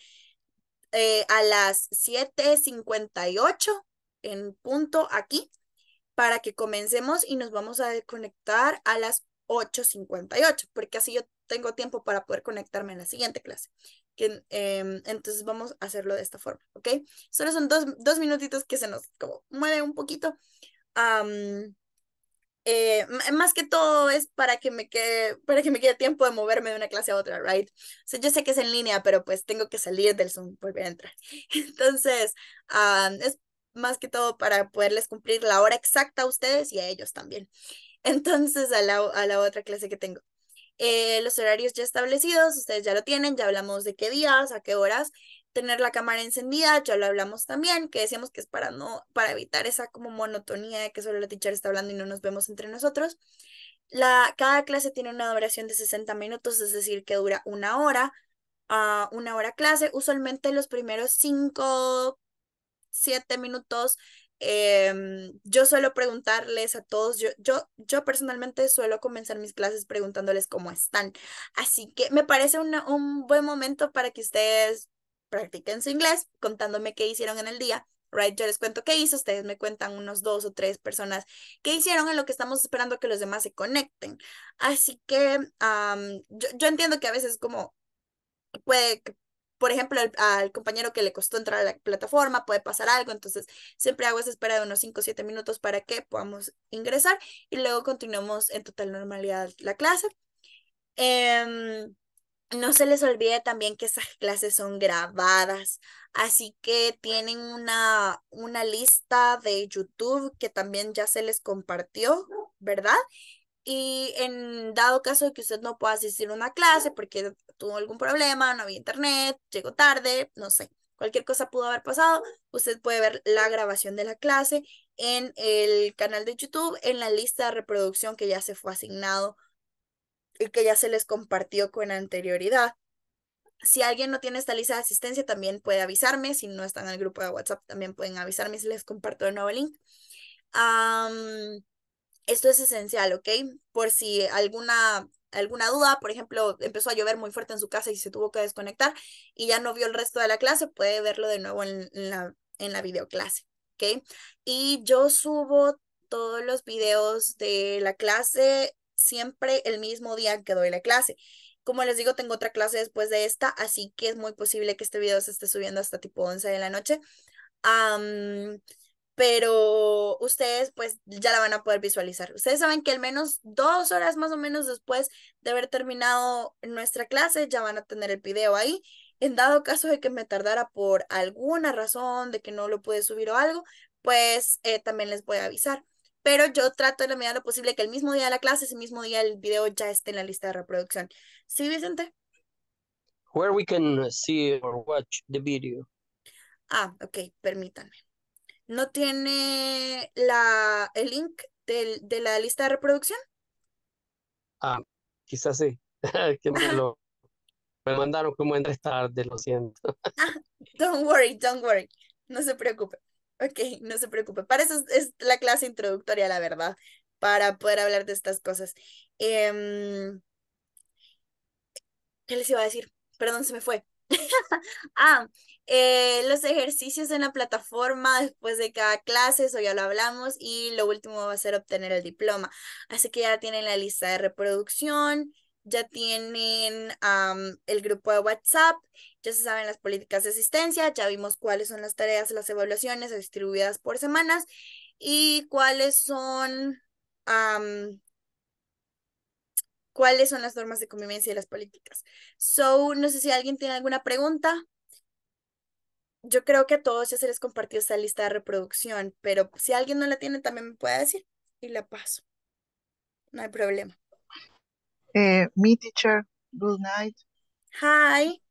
eh, a las 7.58 en punto aquí para que comencemos y nos vamos a conectar a las 8.58, porque así yo tengo tiempo para poder conectarme en la siguiente clase. Em, entonces vamos a hacerlo de esta forma, ¿ok? Solo son dos, dos minutitos que se nos como mueve un poquito. Eh, más que todo es para que me quede para que me quede tiempo de moverme de una clase a otra, right? O yo sé que es en línea, pero pues tengo que salir del Zoom, volver a entrar. Entonces, es más que todo para poderles cumplir la hora exacta a ustedes y a ellos también. Entonces, a la, otra clase que tengo. Eh, los horarios ya establecidos, ustedes ya lo tienen, ya hablamos de qué días, a qué horas, tener la cámara encendida, ya lo hablamos también, que decíamos que es para no, para evitar esa como monotonía de que solo la teacher está hablando y no nos vemos entre nosotros. La, cada clase tiene una duración de 60 minutos, es decir, que dura una hora, a ah, una hora clase. Usualmente los primeros cinco siete minutos. Em, yo suelo preguntarles a todos, yo, yo, yo personalmente suelo comenzar mis clases preguntándoles cómo están. Así que me parece un buen momento para que ustedes practiquen su inglés contándome qué hicieron en el día. Right, yo les cuento qué hizo, ustedes me cuentan unos dos o tres personas qué hicieron en lo que estamos esperando que los demás se conecten. Así que yo, yo entiendo que a veces como puede, por ejemplo, al compañero que le costó entrar a la plataforma puede pasar algo, entonces siempre hago esa espera de unos 5 o 7 minutos para que podamos ingresar y luego continuamos en total normalidad la clase. Em, no se les olvide también que esas clases son grabadas, así que tienen una, una lista de YouTube que también ya se les compartió, ¿verdad? Y en dado caso de que usted no pueda asistir a una clase porque tuvo algún problema, no había internet, llegó tarde, no sé, cualquier cosa pudo haber pasado, usted puede ver la grabación de la clase en el canal de YouTube, en la lista de reproducción que ya se fue asignado y que ya se les compartió con anterioridad. Si alguien no tiene esta lista de asistencia, también puede avisarme. Si no están en el grupo de WhatsApp, también pueden avisarme si les comparto el nuevo link. Esto es esencial, ¿ok? Por si alguna alguna duda, por ejemplo, empezó a llover muy fuerte en su casa y se tuvo que desconectar y ya no vio el resto de la clase, puede verlo de nuevo en la, en la videoclase, ¿ok? Y yo subo todos los videos de la clase siempre el mismo día que doy la clase. Como les digo, tengo otra clase después de esta, así que es muy posible que este video se esté subiendo hasta tipo 11 de la noche pero ustedes pues ya la van a poder visualizar. Ustedes saben que al menos dos horas más o menos después de haber terminado nuestra clase ya van a tener el video ahí. En dado caso de que me tardara por alguna razón, de que no lo pude subir o algo, pues eh, también les voy a avisar. Pero yo trato en la medida de lo posible que el mismo día de la clase, ese mismo día el video ya esté en la lista de reproducción. ¿Sí, Vicente? Where we can see or watch the video. Ah, ok, permítanme no tiene la, el link del, de la lista de reproducción. Ah, quizás sí. que me lo me mandaron como en tarde, lo siento. Ah, don't worry, don't worry. No se preocupe. Ok, no se preocupe. Para eso es, la clase introductoria, la verdad, para poder hablar de estas cosas. Em, ¿Qué les iba a decir? Perdón, se me fue. ah, eh, los ejercicios en la plataforma después de cada clase, eso ya lo hablamos, y lo último va a ser obtener el diploma. Así que ya tienen la lista de reproducción, ya tienen el grupo de WhatsApp, ya se saben las políticas de asistencia, ya vimos cuáles son las tareas, las evaluaciones distribuidas por semanas y cuáles son... cuáles son las normas de convivencia y las políticas. So, no sé si alguien tiene alguna pregunta yo creo que a todos ya se les compartió esa lista de reproducción, pero si alguien no la tiene también me puede decir y la paso. No hay problema. Eh, mi teacher, good night. Hi,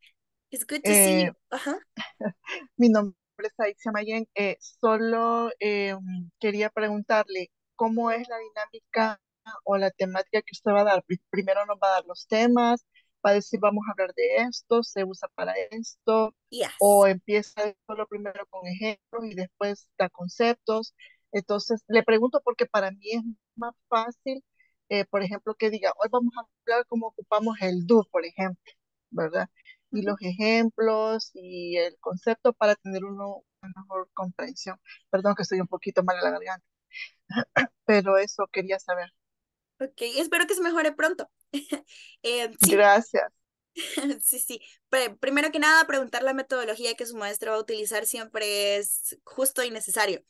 it's good to see you. Eh, mi nombre es Aixia Mayen. Eh, solo em, quería preguntarle cómo es la dinámica o la temática que usted va a dar. Primero nos va a dar los temas, para decir vamos a hablar de esto, se usa para esto, o empieza solo primero con ejemplos y después da conceptos. Entonces, le pregunto porque para mí es más fácil, eh, por ejemplo, que diga, hoy vamos a hablar cómo ocupamos el do, por ejemplo, ¿verdad? Y los ejemplos y el concepto para tener uno, una mejor comprensión. Perdón que estoy un poquito mal en la garganta, pero eso quería saber. Ok, espero que se mejore pronto. Eh, Gracias. Sí, sí. primero que nada, preguntar la metodología que su maestro va a utilizar siempre es justo y necesario.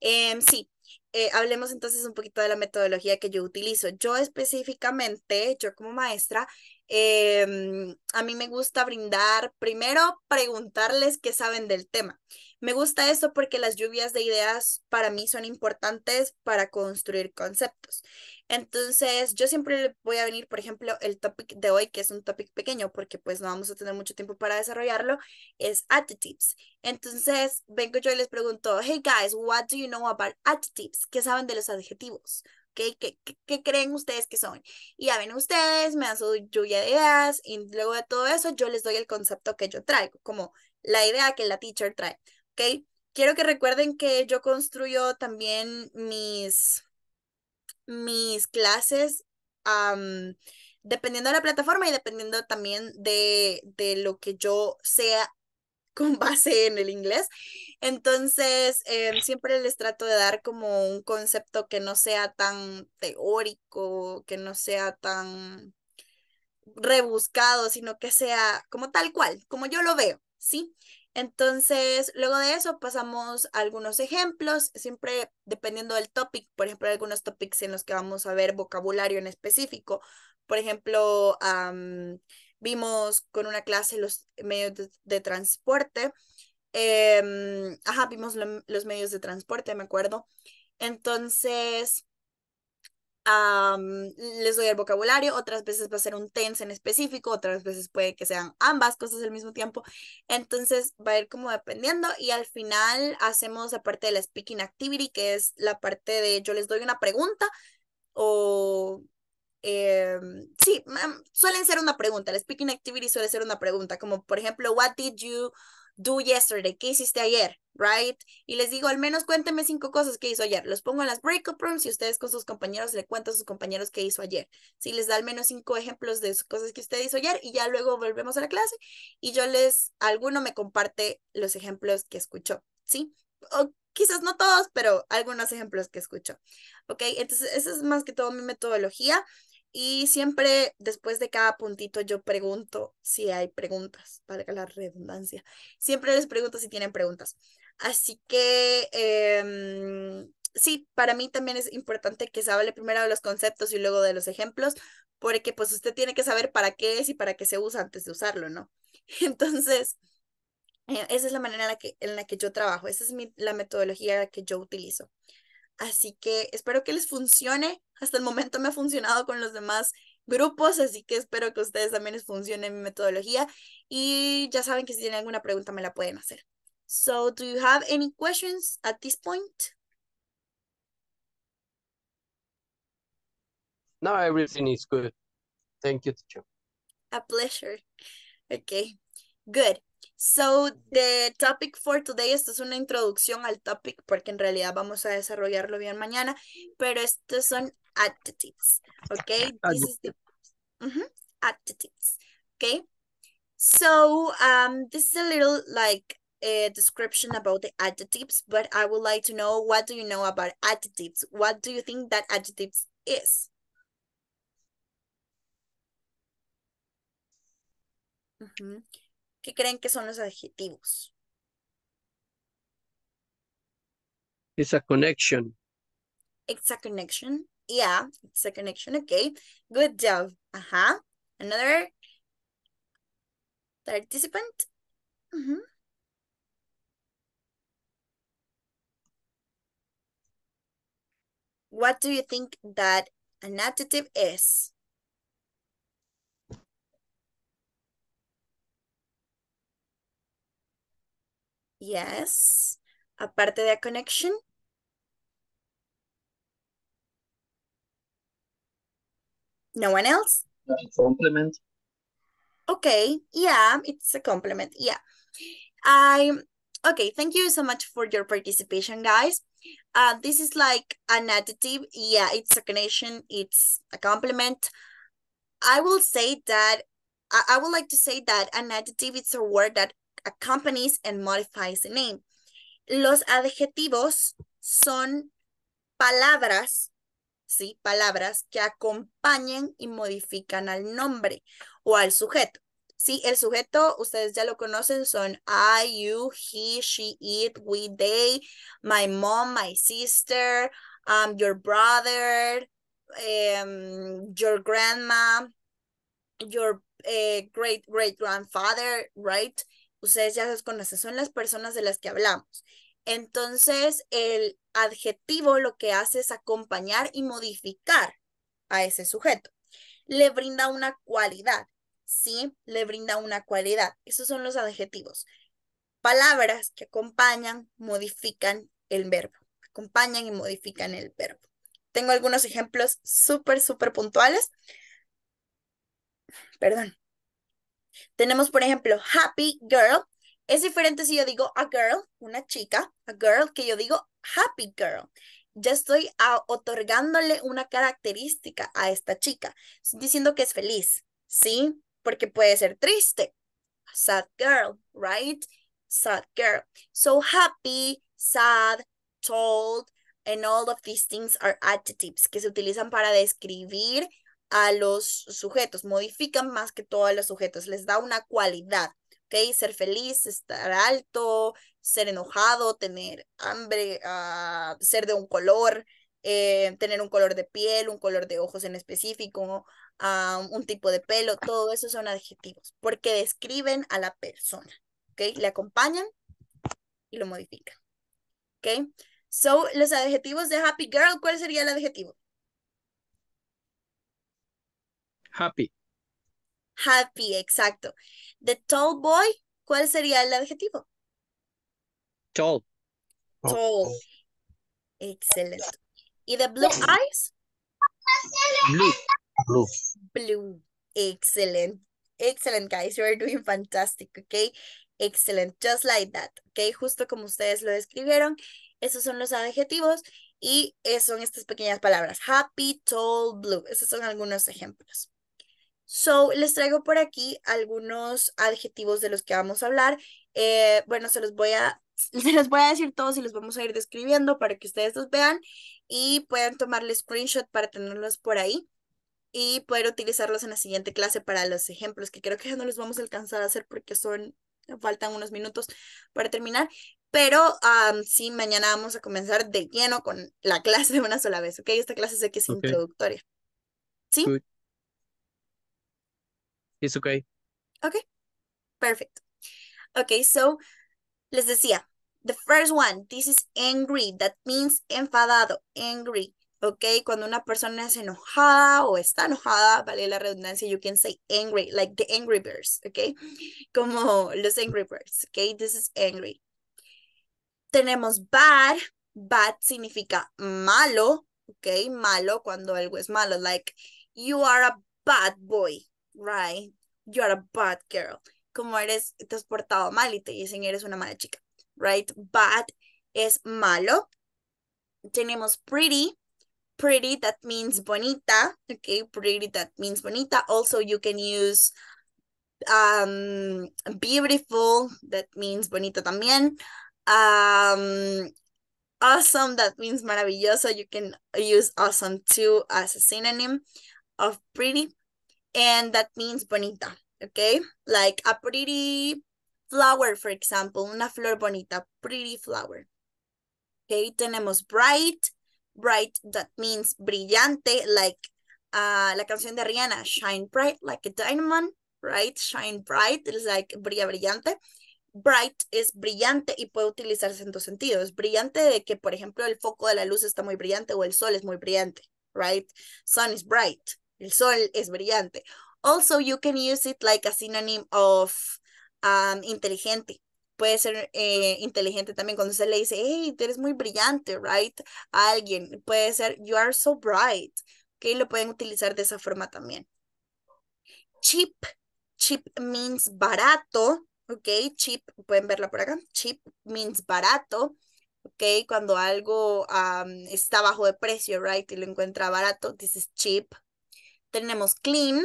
Em, sí, eh, hablemos entonces un poquito de la metodología que yo utilizo. Yo específicamente, yo como maestra, Em, a mí me gusta brindar, primero preguntarles qué saben del tema. Me gusta eso porque las lluvias de ideas para mí son importantes para construir conceptos. Entonces, yo siempre voy a venir, por ejemplo, el topic de hoy, que es un topic pequeño, porque pues no vamos a tener mucho tiempo para desarrollarlo, es adjectives. Entonces, vengo yo y les pregunto, hey guys, what do you know about adjectives ¿Qué saben de los adjetivos? ¿Qué, creen ustedes que son? Y ya ven ustedes, me dan su lluvia de ideas y luego de todo eso yo les doy el concepto que yo traigo, como la idea que la teacher trae, Quiero que recuerden que yo construyo también mis, mis clases dependiendo de la plataforma y dependiendo también de, de lo que yo sea con base en el inglés. Entonces, em, siempre les trato de dar como un concepto que no sea tan teórico, que no sea tan rebuscado, sino que sea como tal cual, como yo lo veo, ¿sí? Entonces, luego de eso pasamos a algunos ejemplos, siempre dependiendo del topic, por ejemplo, algunos topics en los que vamos a ver vocabulario en específico, por ejemplo, vimos con una clase los medios de, transporte, em, ajá, vimos los medios de transporte, me acuerdo. Entonces, les doy el vocabulario, otras veces va a ser un tense en específico, otras veces puede que sean ambas cosas al mismo tiempo. Entonces, va a ir como dependiendo y al final hacemos la parte de la speaking activity, que es la parte de yo les doy una pregunta o Em, sí, suelen ser una pregunta. El speaking activity suele ser una pregunta, como por ejemplo, what did you do yesterday? ¿Qué hiciste ayer? Right? Y les digo, al menos cuénteme cinco cosas que hizo ayer. Los pongo en las breakup rooms y ustedes con sus compañeros le cuentan a sus compañeros qué hizo ayer. Si les da al menos cinco ejemplos de cosas que usted hizo ayer y ya luego volvemos a la clase y yo les, alguno me comparte los ejemplos que escuchó, ¿sí? O quizás no todos, pero algunos ejemplos que escuchó. Ok, entonces esa es más que todo mi metodología. Y siempre después de cada puntito yo pregunto si hay preguntas, para la redundancia. Siempre les pregunto si tienen preguntas. Así que em, sí, para mí también es importante que se hable primero de los conceptos y luego de los ejemplos, porque pues usted tiene que saber para qué es y para qué se usa antes de usarlo, ¿no? Entonces, e, esa es la manera en la que, yo trabajo, esa es la metodología que yo utilizo. Así que espero que les funcione hasta el momento me ha funcionado con los demás grupos, así que espero que a ustedes también les funcione mi metodología y ya saben que si tienen alguna pregunta me la pueden hacer. So, do you have any questions at this point? No, everything is good. Thank you, teacher. A pleasure. Okay, good. So, the topic for today, esto es una introducción al topic porque en realidad vamos a desarrollarlo bien mañana, pero estos son adjectives. Okay, this is the mm -hmm, adjectives. Okay, so um, this is a little like a eh, description about the adjectives, but I would like to know what do you know about adjectives? What do you think that adjectives is? Uh -huh. ¿Qué creen que son los adjetivos? It's a connection. It's a connection. Yeah, it's a connection. Okay, good job. Uh-huh. Another participant. Mm -hmm. What do you think that an adjective is? Yes. Aparte de a connection, No one else? compliment. Okay, yeah, it's a compliment, yeah. I Okay, thank you so much for your participation, guys. Uh, this is like an adjective. Yeah, it's a connection. It's a compliment. I will say that, I, I would like to say that an adjective is a word that accompanies and modifies a name. Los adjetivos son palabras Palabras que acompañen y modifican al nombre o al sujeto. Sí, el sujeto, ustedes ya lo conocen, son I, you, he, she, it, we, they, my mom, my sister, um, your brother, em, your grandma, your eh, great great grandfather, right? Ustedes ya los conocen, son las personas de las que hablamos. Entonces, el adjetivo lo que hace es acompañar y modificar a ese sujeto. Le brinda una cualidad, ¿sí? Le brinda una cualidad. Esos son los adjetivos. Palabras que acompañan, modifican el verbo. Acompañan y modifican el verbo. Tengo algunos ejemplos súper, súper puntuales. Perdón. Tenemos, por ejemplo, happy girl es diferente si yo digo a girl, una chica, a girl, que yo digo happy girl. Ya estoy otorgándole una característica a esta chica. diciendo que es feliz, ¿sí? Porque puede ser triste. Sad girl, right? Sad girl. So happy, sad, told, and all of these things are adjectives que se utilizan para describir a los sujetos, modifican más que todos los sujetos, les da una cualidad. Ser feliz, estar alto, ser enojado, tener hambre, ah, ser de un color, eh, tener un color de piel, un color de ojos en específico, ah, un tipo de pelo, todo eso son adjetivos, porque describen a la persona, Le acompañan y lo modifican, So, los adjetivos de happy girl, ¿cuál sería el adjetivo? Happy. Happy, exacto. The tall boy, ¿cuál sería el adjetivo? Tall. Tall. Excelente. ¿Y the blue eyes? Blue. Blue. Blue. Excellent. Excellent, guys. You are doing fantastic, okay? Excellent. Just like that, okay? Justo como ustedes lo describieron, esos son los adjetivos y son estas pequeñas palabras. Happy, tall, blue. Esos son algunos ejemplos. So, les traigo por aquí algunos adjetivos de los que vamos a hablar. Eh, bueno, se los voy a se los voy a decir todos y los vamos a ir describiendo para que ustedes los vean y puedan tomarle screenshot para tenerlos por ahí y poder utilizarlos en la siguiente clase para los ejemplos que creo que ya no los vamos a alcanzar a hacer porque son faltan unos minutos para terminar, pero sí, mañana vamos a comenzar de lleno con la clase de una sola vez, ¿ok? Esta clase sé que es introductoria. ¿Sí? It's okay. Okay, perfect. Okay, so les decía, the first one, this is angry, that means enfadado, angry. Okay, cuando una persona es enojada o está enojada, vale la redundancia, you can say angry, like the angry birds, okay? Como los angry birds, okay? This is angry. Tenemos bad, bad significa malo, ok, malo cuando algo es malo, like you are a bad boy, right, you're a bad girl. Como eres, te has portado mal y te dicen eres una mala chica, right? Bad es malo. Tenemos pretty. Pretty, that means bonita. Okay, pretty, that means bonita. Also, you can use um, beautiful, that means bonita también. Um, awesome, that means maravilloso. You can use awesome too as a synonym of pretty. and that means bonita, okay? Like a pretty flower, for example, una flor bonita, pretty flower. Okay, tenemos bright, bright that means brillante, like uh, la canción de Rihanna, shine bright like a diamond, right? Shine bright, it's like brilla brillante. Bright es brillante y puede utilizarse en dos sentidos. Brillante de que, por ejemplo, el foco de la luz está muy brillante o el sol es muy brillante, right? Sun is bright el sol es brillante. Also, you can use it like a synonym of um, inteligente. Puede ser eh, inteligente también cuando se le dice, hey, eres muy brillante, right? A alguien. Puede ser, you are so bright. Okay, lo pueden utilizar de esa forma también. Cheap. Cheap means barato. Ok, cheap. Pueden verla por acá. Cheap means barato. Ok, cuando algo um, está bajo de precio, right? Y lo encuentra barato, this is cheap. Tenemos clean,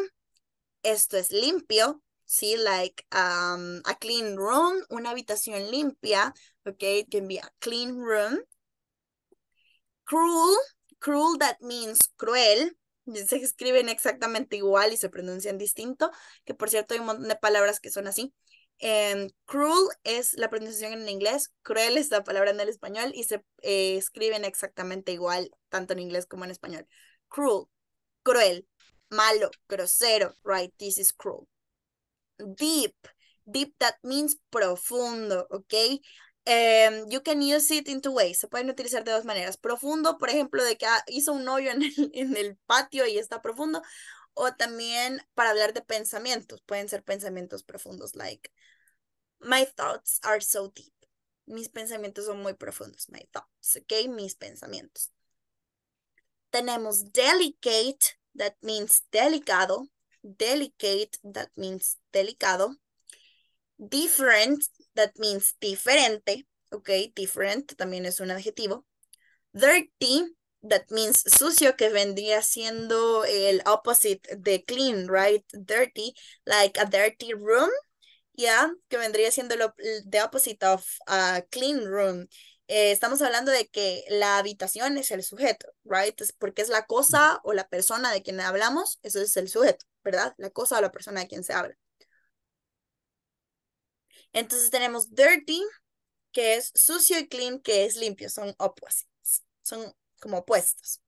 esto es limpio, ¿sí? Like um, a clean room, una habitación limpia, ¿ok? It can be a clean room. Cruel, cruel that means cruel. Se escriben exactamente igual y se pronuncian distinto, que por cierto hay un montón de palabras que son así. Em, cruel es la pronunciación en inglés, cruel es la palabra en el español y se eh, escriben exactamente igual, tanto en inglés como en español. Cruel, cruel malo, grosero, right, this is cruel. Deep, deep that means profundo, ¿ok? Em, you can use it in two ways, se pueden utilizar de dos maneras. Profundo, por ejemplo, de que ah, hizo un hoyo en el, en el patio y está profundo, o también para hablar de pensamientos, pueden ser pensamientos profundos, like, my thoughts are so deep. Mis pensamientos son muy profundos, my thoughts, ¿ok? Mis pensamientos. Tenemos delicate, that means delicado, delicate, that means delicado, different, that means diferente, ok, different también es un adjetivo, dirty, that means sucio, que vendría siendo el opposite de clean, right, dirty, like a dirty room, yeah, que vendría siendo lo, the opposite of a clean room, eh, estamos hablando de que la habitación es el sujeto, right? porque es la cosa o la persona de quien hablamos, eso es el sujeto, ¿verdad? La cosa o la persona de quien se habla. Entonces tenemos dirty, que es sucio, y clean, que es limpio, son opuestos, son como opuestos.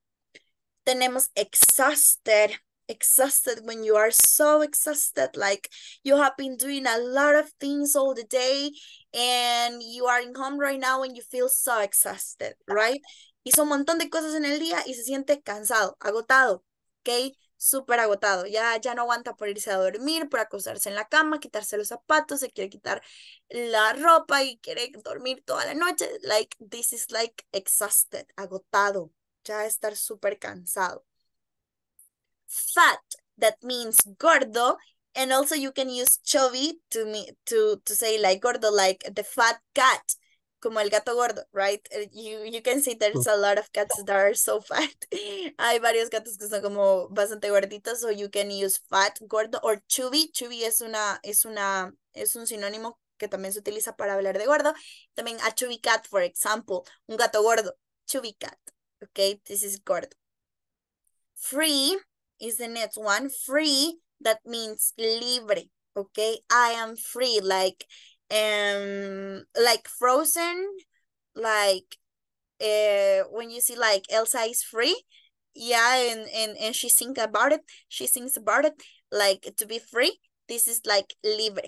Tenemos exhausted, exhausted when you are so exhausted like you have been doing a lot of things all the day and you are in home right now and you feel so exhausted right hizo un montón de cosas en el día y se siente cansado agotado okay súper agotado ya ya no aguanta por irse a dormir por acostarse en la cama quitarse los zapatos se quiere quitar la ropa y quiere dormir toda la noche like this is like exhausted agotado ya estar súper cansado fat that means gordo and also you can use chubby to me to say like gordo like the fat cat como el gato gordo right eh, you can see there's a lot of cats that are so fat hay varios gatos que son como bastante gorditos so you can use fat gordo or chubby chubby es una es una es un sinónimo que también se utiliza para hablar de gordo también a chubby cat for example un gato gordo chubby cat okay this is gordo free is the next one. Free, that means libre, okay? I am free, like, um, like frozen, like, uh, when you see like Elsa is free, yeah, and, and, and she sings about it, she sings about it, like to be free, this is like libre,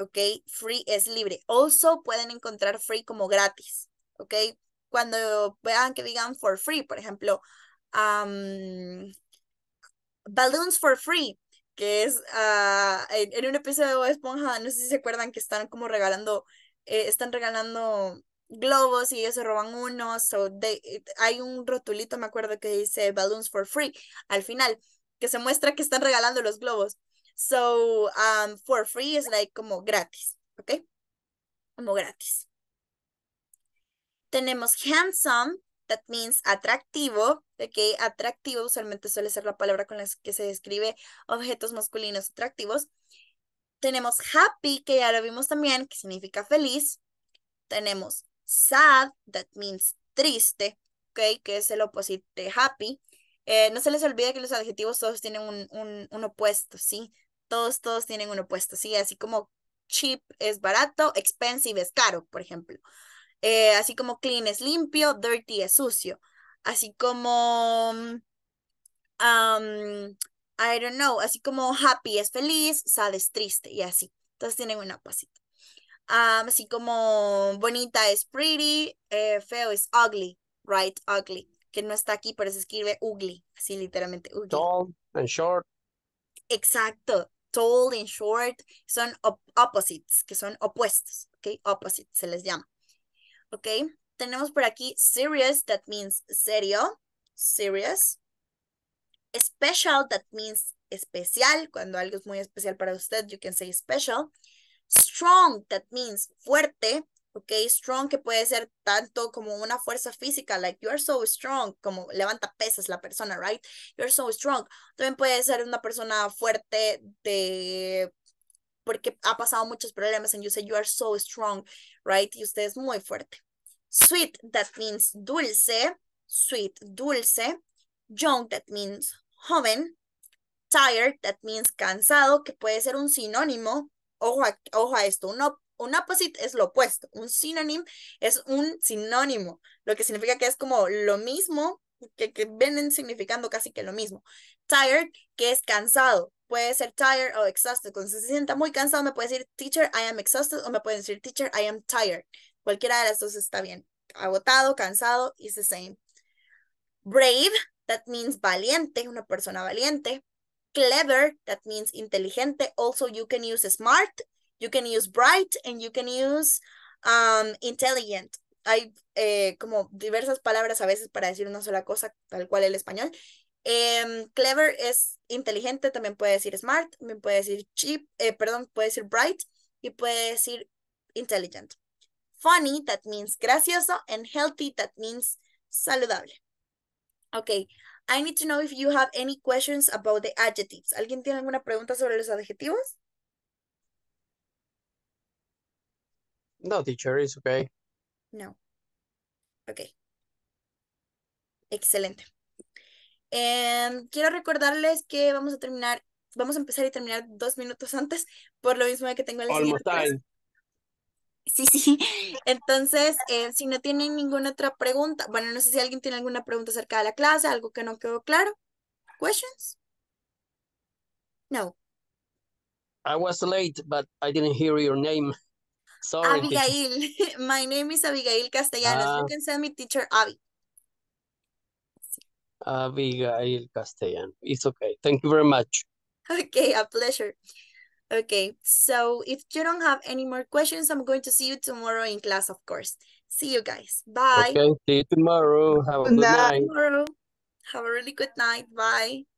okay? Free es libre. Also pueden encontrar free como gratis, okay? Cuando vean que digan for free, por ejemplo, um, Balloons for Free, que es ah, en, en, un episodio de Esponja, no sé si se acuerdan que están como regalando, eh, están regalando globos y ellos se roban unos so hay un rotulito, me acuerdo, que dice Balloons for Free al final, que se muestra que están regalando los globos. So, um, for free es like como gratis, ¿ok? Como gratis. Tenemos handsome, That means atractivo, ok, atractivo usualmente suele ser la palabra con la que se describe objetos masculinos atractivos. Tenemos happy, que ya lo vimos también, que significa feliz. Tenemos sad, that means triste, ok, que es el opuesto de happy. Eh, no se les olvide que los adjetivos todos tienen un, un opuesto, ¿sí? Todos, todos tienen un opuesto, ¿sí? Así como cheap es barato, expensive es caro, por ejemplo. Eh, así como clean es limpio, dirty es sucio. Así como, mm, I don't know, así como happy es feliz, sad es triste y así. Entonces tienen una pasita. así como bonita es pretty, eh, feo es ugly, right? Ugly. Que no está aquí, pero se escribe ugly, así literalmente. Ugly. Tall and short. Exacto. Tall and short son opposites, que son opuestos, ¿ok? Opposites se les llama. ¿ok? Tenemos por aquí serious, that means serio, serious. Special, that means especial, cuando algo es muy especial para usted, you can say special. Strong, that means fuerte, ¿ok? Strong que puede ser tanto como una fuerza física, like you are so strong, como levanta pesas la persona, right? You are so strong. También puede ser una persona fuerte de porque ha pasado muchos problemas en you say you are so strong, right? Y usted es muy fuerte. Sweet, that means dulce. Sweet, dulce. Young, that means joven. Tired, that means cansado, que puede ser un sinónimo. Ojo a, ojo a esto, un, un opposite es lo opuesto. Un sinónimo es un sinónimo, lo que significa que es como lo mismo, que, que vienen significando casi que lo mismo. Tired, que es cansado. Puede ser tired o exhausted. Cuando se sienta muy cansado, me puede decir, teacher, I am exhausted, o me puede decir, teacher, I am tired. Cualquiera de las dos está bien. Agotado, cansado, is the same. Brave, that means valiente, una persona valiente. Clever, that means inteligente. Also, you can use smart, you can use bright, and you can use um, intelligent hay eh, como diversas palabras a veces para decir una sola cosa, tal cual el español. Em, clever es inteligente, también puede decir smart, también puede decir cheap, eh, perdón, puede decir bright y puede decir intelligent. Funny, that means gracioso, and healthy, that means saludable. Ok, I need to know if you have any questions about the adjectives. ¿Alguien tiene alguna pregunta sobre los adjetivos? No, teacher, it's okay. No. Ok. Excelente. Em, quiero recordarles que vamos a terminar, vamos a empezar y terminar dos minutos antes, por lo mismo que tengo el siguiente. Sí, sí. Entonces, eh, si no tienen ninguna otra pregunta, bueno, no sé si alguien tiene alguna pregunta acerca de la clase, algo que no quedó claro. Questions? No. I was late, but I didn't hear your name. Sorry. Abigail. My name is Abigail Castellanos. Uh, you ah. can send me teacher Abby. Abigail Castellanos. It's okay. Thank you very much. Okay, a pleasure. Okay, so if you don't have any more questions, I'm going to see you tomorrow in class, of course. See you guys. Bye. Okay, see you tomorrow. Have a good night. Tomorrow. Have a really good night. Bye.